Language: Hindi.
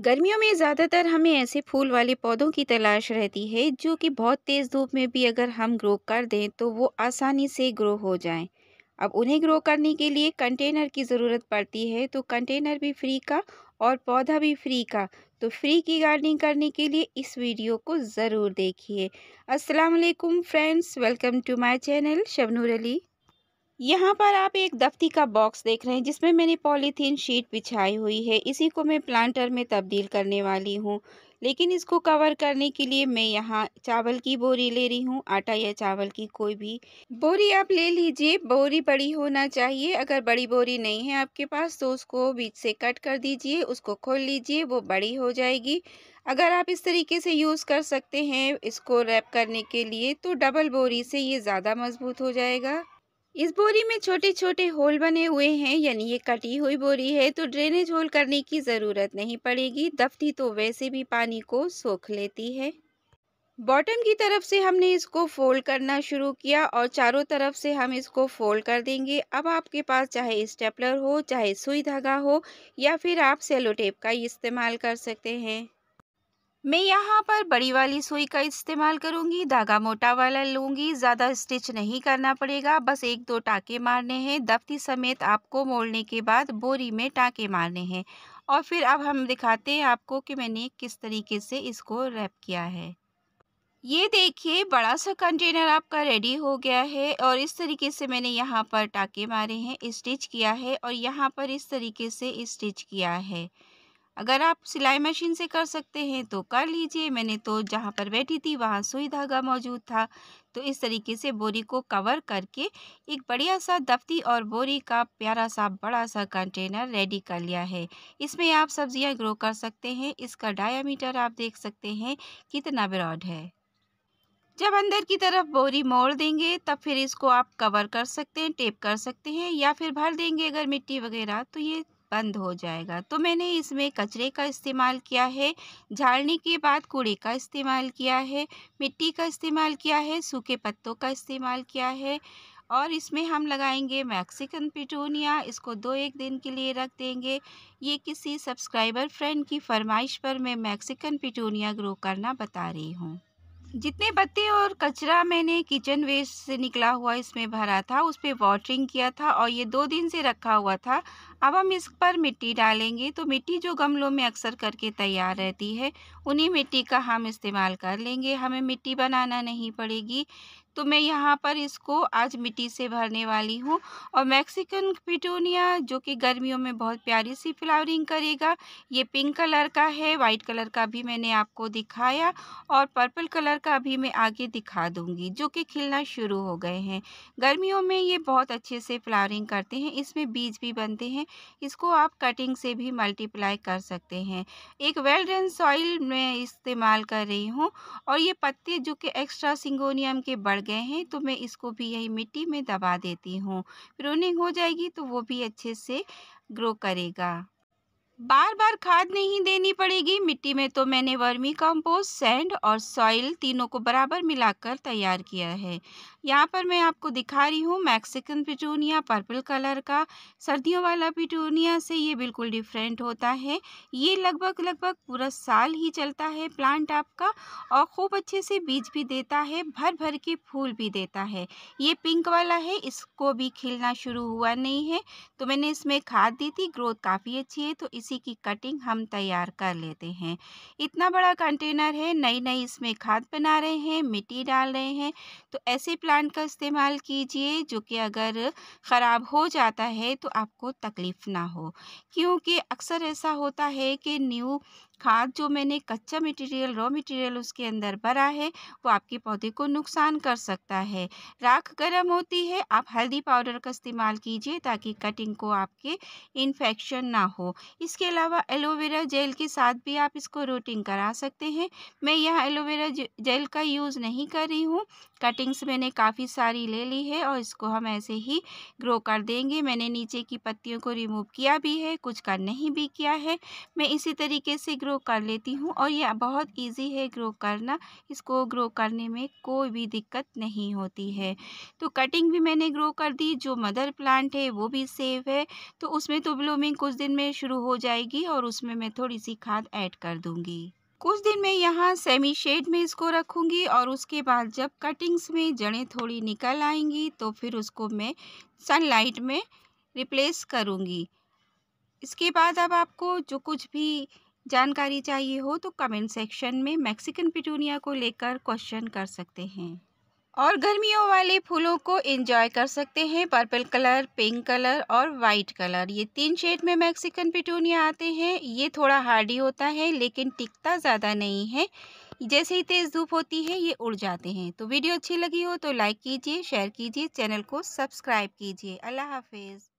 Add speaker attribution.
Speaker 1: गर्मियों में ज़्यादातर हमें ऐसे फूल वाले पौधों की तलाश रहती है जो कि बहुत तेज़ धूप में भी अगर हम ग्रो कर दें तो वो आसानी से ग्रो हो जाएं। अब उन्हें ग्रो करने के लिए कंटेनर की ज़रूरत पड़ती है तो कंटेनर भी फ्री का और पौधा भी फ्री का तो फ्री की गार्डनिंग करने के लिए इस वीडियो को ज़रूर देखिए अस्सलाम friends welcome to my channel Shabnoor Ali यहाँ पर आप एक दफ्ती का बॉक्स देख रहे हैं जिसमें मैंने पॉलीथीन शीट बिछाई हुई है इसी को मैं प्लांटर में तब्दील करने वाली हूँ लेकिन इसको कवर करने के लिए मैं यहाँ चावल की बोरी ले रही हूँ आटा या चावल की कोई भी बोरी आप ले लीजिए बोरी बड़ी होना चाहिए अगर बड़ी बोरी नहीं है आपके पास तो उसको बीच से कट कर दीजिए उसको खोल लीजिए वो बड़ी हो जाएगी अगर आप इस तरीके से यूज़ कर सकते हैं इसको रैप करने के लिए तो डबल बोरी से ये ज़्यादा मजबूत हो जाएगा इस बोरी में छोटे छोटे होल बने हुए हैं यानी ये कटी हुई बोरी है तो ड्रेनेज होल करने की ज़रूरत नहीं पड़ेगी दफ्ती तो वैसे भी पानी को सोख लेती है बॉटम की तरफ से हमने इसको फोल्ड करना शुरू किया और चारों तरफ से हम इसको फोल्ड कर देंगे अब आपके पास चाहे स्टेपलर हो चाहे सुई धागा हो या फिर आप सेलो टेप का इस्तेमाल कर सकते हैं मैं यहाँ पर बड़ी वाली सुई का इस्तेमाल करूँगी धागा मोटा वाला लूँगी ज़्यादा स्टिच नहीं करना पड़ेगा बस एक दो टाँके मारने हैं दफ्ती समेत आपको मोड़ने के बाद बोरी में टाँके मारने हैं और फिर अब हम दिखाते हैं आपको कि मैंने किस तरीके से इसको रैप किया है ये देखिए बड़ा सा कंटेनर आपका रेडी हो गया है और इस तरीके से मैंने यहाँ पर टाँके मारे हैं स्टिच किया है और यहाँ पर इस तरीके से स्टिच किया है अगर आप सिलाई मशीन से कर सकते हैं तो कर लीजिए मैंने तो जहाँ पर बैठी थी वहाँ सुई धागा मौजूद था तो इस तरीके से बोरी को कवर करके एक बढ़िया सा दफ्ती और बोरी का प्यारा सा बड़ा सा कंटेनर रेडी कर लिया है इसमें आप सब्जियाँ ग्रो कर सकते हैं इसका डायामीटर आप देख सकते हैं कितना ब्रॉड है जब अंदर की तरफ बोरी मोड़ देंगे तब फिर इसको आप कवर कर सकते हैं टेप कर सकते हैं या फिर भर देंगे अगर मिट्टी वगैरह तो ये बंद हो जाएगा तो मैंने इसमें कचरे का इस्तेमाल किया है झाड़ने के बाद कूड़े का इस्तेमाल किया है मिट्टी का इस्तेमाल किया है सूखे पत्तों का इस्तेमाल किया है और इसमें हम लगाएंगे मैक्सिकन पिटोनिया इसको दो एक दिन के लिए रख देंगे ये किसी सब्सक्राइबर फ्रेंड की फरमाइश पर मैं मैक्सिकन पिटोनिया ग्रो करना बता रही हूँ जितने पत्ते और कचरा मैंने किचन वेस्ट से निकला हुआ इसमें भरा था उस पर वाटरिंग किया था और ये दो दिन से रखा हुआ था अब हम इस पर मिट्टी डालेंगे तो मिट्टी जो गमलों में अक्सर करके तैयार रहती है उन्हीं मिट्टी का हम इस्तेमाल कर लेंगे हमें मिट्टी बनाना नहीं पड़ेगी तो मैं यहाँ पर इसको आज मिट्टी से भरने वाली हूँ और मैक्सिकन पिटोनिया जो कि गर्मियों में बहुत प्यारी सी फ्लावरिंग करेगा ये पिंक कलर का है वाइट कलर का भी मैंने आपको दिखाया और पर्पल कलर का भी मैं आगे दिखा दूँगी जो कि खिलना शुरू हो गए हैं गर्मियों में ये बहुत अच्छे से फ्लावरिंग करते हैं इसमें बीज भी बनते हैं इसको आप कटिंग से भी मल्टीप्लाई कर सकते हैं एक वेल ड्रेन सॉइल मैं इस्तेमाल कर रही हूँ और ये पत्ते जो कि एक्स्ट्रा सिंगोनियम के बढ़ गए हैं तो मैं इसको भी यही मिट्टी में दबा देती हूँ प्रूनिंग हो जाएगी तो वो भी अच्छे से ग्रो करेगा बार बार खाद नहीं देनी पड़ेगी मिट्टी में तो मैंने वर्मी कंपोस्ट सैंड और सॉइल तीनों को बराबर मिलाकर तैयार किया है यहाँ पर मैं आपको दिखा रही हूँ मैक्सिकन पिटूनिया पर्पल कलर का सर्दियों वाला पिटूनिया से ये बिल्कुल डिफरेंट होता है ये लगभग लगभग पूरा साल ही चलता है प्लांट आपका और खूब अच्छे से बीज भी देता है भर भर के फूल भी देता है ये पिंक वाला है इसको भी खिलना शुरू हुआ नहीं है तो मैंने इसमें खाद दी थी ग्रोथ काफ़ी अच्छी है तो इसी इसी की कटिंग हम तैयार कर लेते हैं इतना बड़ा कंटेनर है नई नई इसमें खाद बना रहे हैं मिट्टी डाल रहे हैं तो ऐसे प्लांट का इस्तेमाल कीजिए जो कि अगर ख़राब हो जाता है तो आपको तकलीफ़ ना हो क्योंकि अक्सर ऐसा होता है कि न्यू खाद जो मैंने कच्चा मटेरियल रॉ मटेरियल उसके अंदर भरा है वो आपके पौधे को नुकसान कर सकता है राख गर्म होती है आप हल्दी पाउडर का इस्तेमाल कीजिए ताकि कटिंग को आपके इन्फेक्शन ना हो इसके अलावा एलोवेरा जेल के साथ भी आप इसको रोटिंग करा सकते हैं मैं यहाँ एलोवेरा जेल का यूज़ नहीं कर रही हूँ कटिंग्स मैंने काफ़ी सारी ले ली है और इसको हम ऐसे ही ग्रो कर देंगे मैंने नीचे की पत्तियों को रिमूव किया भी है कुछ का नहीं भी किया है मैं इसी तरीके से ग्रो कर लेती हूँ और यह बहुत ईजी है ग्रो करना इसको ग्रो करने में कोई भी दिक्कत नहीं होती है तो कटिंग भी मैंने ग्रो कर दी जो मदर प्लांट है वो भी सेव है तो उसमें तो ब्लूमिंग कुछ दिन में शुरू हो जाएगी और उसमें मैं थोड़ी सी खाद ऐड कर दूँगी कुछ दिन मैं यहाँ सेमी शेड में इसको रखूँगी और उसके बाद जब कटिंग्स में जड़ें थोड़ी निकल आएंगी तो फिर उसको मैं सनलाइट में रिप्लेस करूँगी इसके बाद अब आपको जो कुछ भी जानकारी चाहिए हो तो कमेंट सेक्शन में मैक्सिकन पिटूनिया को लेकर क्वेश्चन कर सकते हैं और गर्मियों वाले फूलों को एंजॉय कर सकते हैं पर्पल कलर पिंक कलर और वाइट कलर ये तीन शेड में मैक्सिकन पिटूनिया आते हैं ये थोड़ा हार्डी होता है लेकिन टिकता ज़्यादा नहीं है जैसे ही तेज़ धूप होती है ये उड़ जाते हैं तो वीडियो अच्छी लगी हो तो लाइक कीजिए शेयर कीजिए चैनल को सब्सक्राइब कीजिए अल्लाह हाफिज़